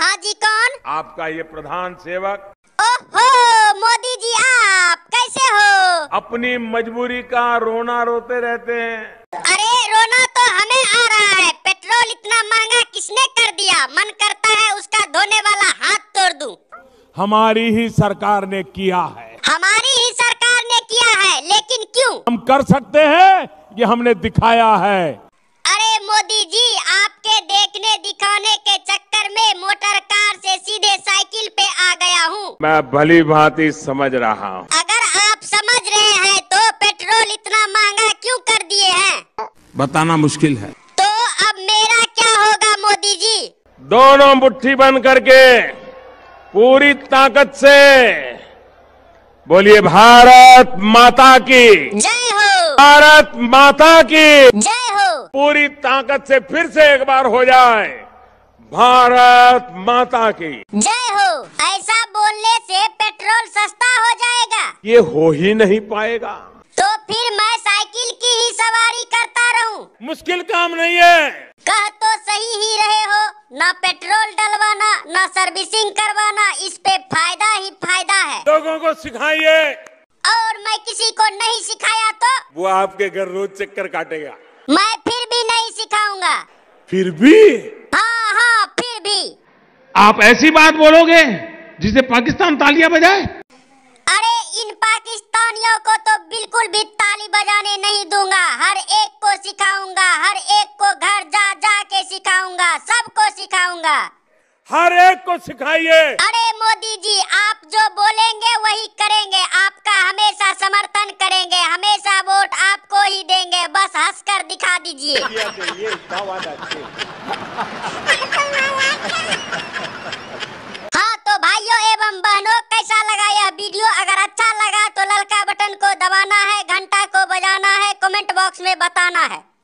हाँ जी कौन आपका ये प्रधान सेवक ओहो मोदी जी आप कैसे हो अपनी मजबूरी का रोना रोते रहते हैं अरे रोना तो हमें आ रहा है पेट्रोल इतना महंगा किसने कर दिया मन करता है उसका धोने वाला हाथ तोड़ दूं। हमारी ही सरकार ने किया है हमारी ही सरकार ने किया है लेकिन क्यों हम कर सकते हैं ये हमने दिखाया है अरे मोदी जी आपके देखने दिखाने के चक्कर मैं भली भांति समझ रहा हूँ अगर आप समझ रहे हैं तो पेट्रोल इतना महंगा क्यों कर दिए हैं बताना मुश्किल है तो अब मेरा क्या होगा मोदी जी दोनों मुट्ठी बंद करके पूरी ताकत से बोलिए भारत माता की जय हो भारत माता की जय हो पूरी ताकत से फिर से एक बार हो जाए भारत माता की जय हो बोलने से पेट्रोल सस्ता हो जाएगा ये हो ही नहीं पाएगा तो फिर मैं साइकिल की ही सवारी करता रहूं। मुश्किल काम नहीं है कह तो सही ही रहे हो ना पेट्रोल डलवाना ना सर्विसिंग करवाना इस पे फायदा ही फायदा है लोगों को सिखाइए और मैं किसी को नहीं सिखाया तो वो आपके घर रोज चक्कर काटेगा मैं फिर भी नहीं सिखाऊंगा फिर भी हाँ हाँ फिर भी आप ऐसी बात बोलोगे जिसे पाकिस्तान तालियां बजाए अरे इन पाकिस्तानियों को तो बिल्कुल भी ताली बजाने नहीं दूंगा हर एक को सिखाऊंगा हर एक को घर जा जा के सिखाऊंगा सबको सिखाऊंगा हर एक को सिखाइए अरे मोदी जी आप जो बोलेंगे वही करेंगे आपका हमेशा समर्थन करेंगे हमेशा वोट आपको ही देंगे बस हंस कर दिखा दीजिए बहनों कैसा लगा यह वीडियो अगर अच्छा लगा तो ललका बटन को दबाना है घंटा को बजाना है कमेंट बॉक्स में बताना है